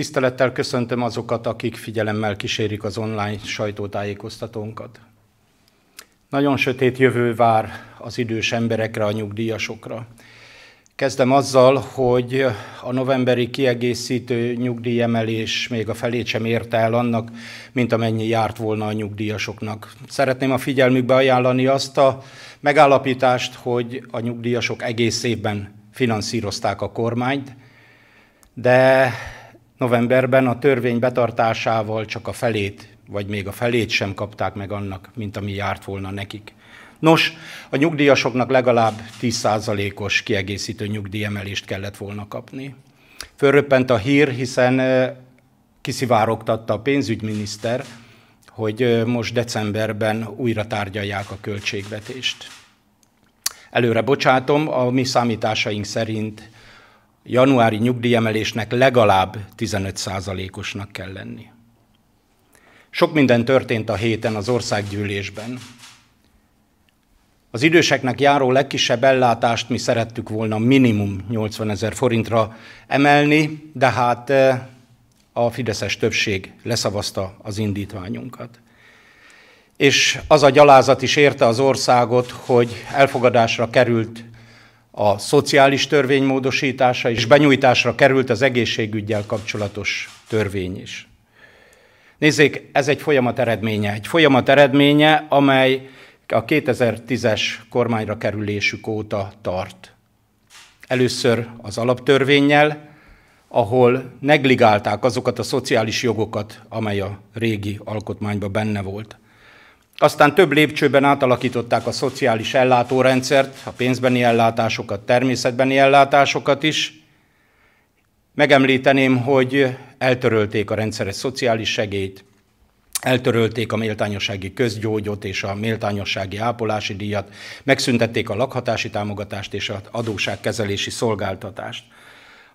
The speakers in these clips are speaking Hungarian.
Tisztelettel köszöntöm azokat, akik figyelemmel kísérik az online sajtótájékoztatónkat. Nagyon sötét jövő vár az idős emberekre, a nyugdíjasokra. Kezdem azzal, hogy a novemberi kiegészítő nyugdíjemelés még a felét sem érte el annak, mint amennyi járt volna a nyugdíjasoknak. Szeretném a figyelmükbe ajánlani azt a megállapítást, hogy a nyugdíjasok egész évben finanszírozták a kormányt, de Novemberben a törvény betartásával csak a felét, vagy még a felét sem kapták meg annak, mint ami járt volna nekik. Nos, a nyugdíjasoknak legalább 10%-os kiegészítő nyugdíjemelést kellett volna kapni. Fölröppent a hír, hiszen kiszivárogtatta a pénzügyminiszter, hogy most decemberben újra tárgyalják a költségvetést. Előre bocsátom, a mi számításaink szerint januári nyugdíjemelésnek legalább 15%-osnak kell lenni. Sok minden történt a héten az országgyűlésben. Az időseknek járó legkisebb ellátást mi szerettük volna minimum 80 ezer forintra emelni, de hát eh, a fideszes többség leszavazta az indítványunkat. És az a gyalázat is érte az országot, hogy elfogadásra került a szociális törvény módosítása, és benyújtásra került az egészségügyel kapcsolatos törvény is. Nézzék, ez egy folyamat eredménye. Egy folyamat eredménye, amely a 2010-es kormányra kerülésük óta tart. Először az alaptörvényel, ahol negligálták azokat a szociális jogokat, amely a régi alkotmányban benne volt. Aztán több lépcsőben átalakították a szociális ellátórendszert, a pénzbeni ellátásokat, természetbeni ellátásokat is. Megemlíteném, hogy eltörölték a rendszeres szociális segélyt, eltörölték a méltányossági közgyógyot és a méltányossági ápolási díjat, megszüntették a lakhatási támogatást és az adóságkezelési szolgáltatást.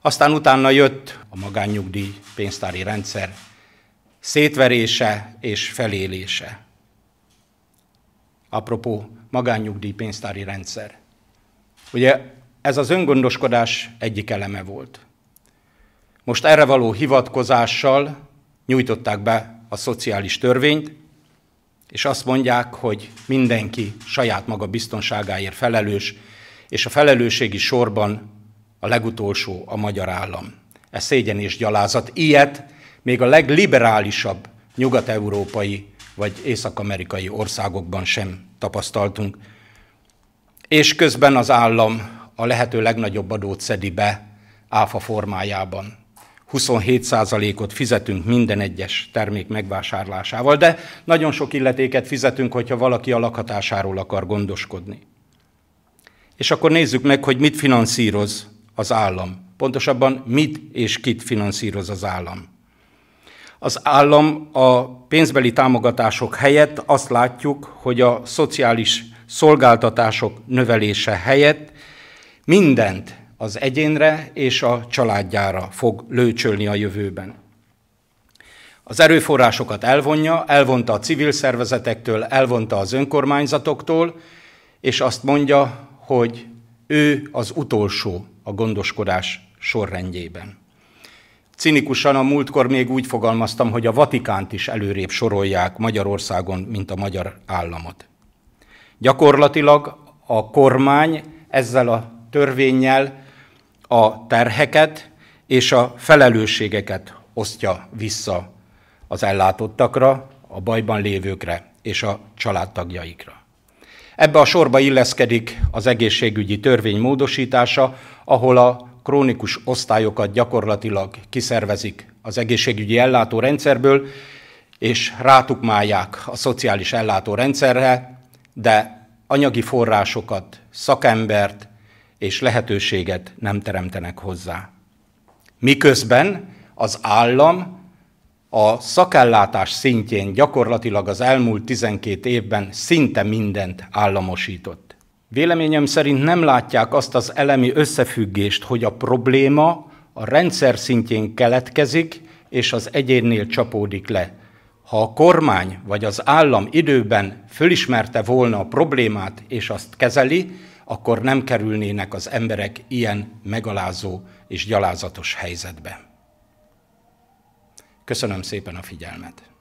Aztán utána jött a magánnyugdíj pénztári rendszer szétverése és felélése apropó magánnyugdíjpénztári rendszer. Ugye ez az öngondoskodás egyik eleme volt. Most erre való hivatkozással nyújtották be a szociális törvényt, és azt mondják, hogy mindenki saját maga biztonságáért felelős, és a felelősségi sorban a legutolsó a magyar állam. Ez szégyen és gyalázat. Ilyet még a legliberálisabb nyugat-európai vagy észak-amerikai országokban sem tapasztaltunk. És közben az állam a lehető legnagyobb adót szedi be áfa formájában. 27%-ot fizetünk minden egyes termék megvásárlásával, de nagyon sok illetéket fizetünk, hogyha valaki a lakhatásáról akar gondoskodni. És akkor nézzük meg, hogy mit finanszíroz az állam. Pontosabban mit és kit finanszíroz az állam. Az állam a pénzbeli támogatások helyett azt látjuk, hogy a szociális szolgáltatások növelése helyett mindent az egyénre és a családjára fog lőcsölni a jövőben. Az erőforrásokat elvonja, elvonta a civil szervezetektől, elvonta az önkormányzatoktól, és azt mondja, hogy ő az utolsó a gondoskodás sorrendjében. Cinikusan a múltkor még úgy fogalmaztam, hogy a Vatikánt is előrébb sorolják Magyarországon, mint a magyar államot. Gyakorlatilag a kormány ezzel a törvényel a terheket és a felelősségeket osztja vissza az ellátottakra, a bajban lévőkre és a családtagjaikra. Ebbe a sorba illeszkedik az egészségügyi törvény módosítása, ahol a krónikus osztályokat gyakorlatilag kiszervezik az egészségügyi ellátórendszerből, és rátukmálják a szociális ellátórendszerre, de anyagi forrásokat, szakembert és lehetőséget nem teremtenek hozzá. Miközben az állam a szakellátás szintjén gyakorlatilag az elmúlt 12 évben szinte mindent államosított. Véleményem szerint nem látják azt az elemi összefüggést, hogy a probléma a rendszer szintjén keletkezik, és az egyénnél csapódik le. Ha a kormány vagy az állam időben fölismerte volna a problémát és azt kezeli, akkor nem kerülnének az emberek ilyen megalázó és gyalázatos helyzetbe. Köszönöm szépen a figyelmet!